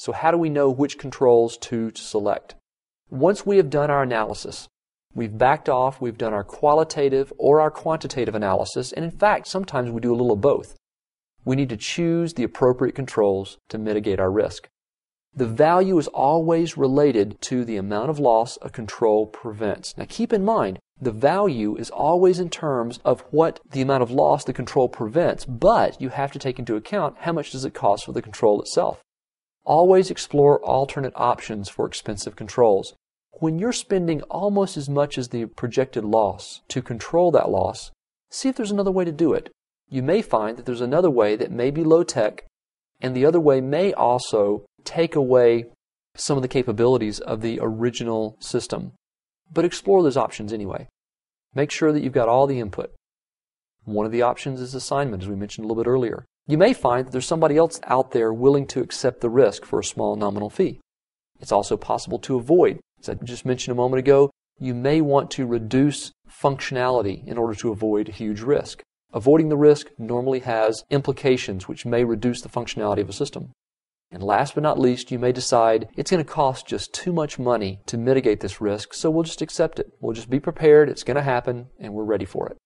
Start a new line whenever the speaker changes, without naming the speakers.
So how do we know which controls to select? Once we have done our analysis, we've backed off, we've done our qualitative or our quantitative analysis, and in fact, sometimes we do a little of both. We need to choose the appropriate controls to mitigate our risk. The value is always related to the amount of loss a control prevents. Now keep in mind, the value is always in terms of what the amount of loss the control prevents, but you have to take into account how much does it cost for the control itself. Always explore alternate options for expensive controls. When you're spending almost as much as the projected loss to control that loss, see if there's another way to do it. You may find that there's another way that may be low tech, and the other way may also take away some of the capabilities of the original system. But explore those options anyway. Make sure that you've got all the input. One of the options is assignment, as we mentioned a little bit earlier you may find that there's somebody else out there willing to accept the risk for a small nominal fee. It's also possible to avoid. As I just mentioned a moment ago, you may want to reduce functionality in order to avoid huge risk. Avoiding the risk normally has implications which may reduce the functionality of a system. And last but not least, you may decide it's going to cost just too much money to mitigate this risk, so we'll just accept it. We'll just be prepared, it's going to happen, and we're ready for it.